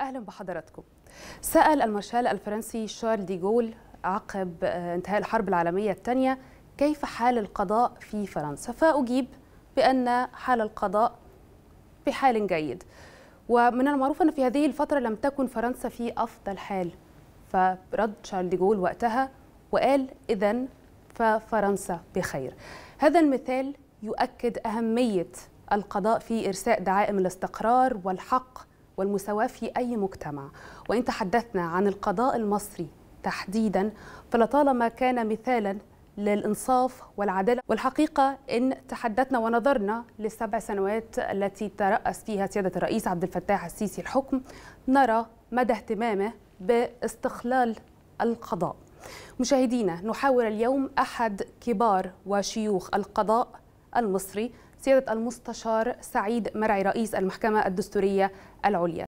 أهلا بحضراتكم سأل المارشال الفرنسي شارل ديغول عقب آه، انتهاء الحرب العالمية الثانية كيف حال القضاء في فرنسا فأجيب بأن حال القضاء بحال جيد ومن المعروف أن في هذه الفترة لم تكن فرنسا في أفضل حال فرد شارل ديغول وقتها وقال إذا ففرنسا بخير هذا المثال يؤكد أهمية القضاء في إرساء دعائم الاستقرار والحق والمساواة في أي مجتمع وإن تحدثنا عن القضاء المصري تحديدا فلطالما كان مثالا للإنصاف والعدالة والحقيقة إن تحدثنا ونظرنا للسبع سنوات التي ترأس فيها سيادة الرئيس عبد الفتاح السيسي الحكم نرى مدى اهتمامه باستقلال القضاء مشاهدينا نحاول اليوم أحد كبار وشيوخ القضاء المصري سيادة المستشار سعيد مرعي رئيس المحكمة الدستورية العليا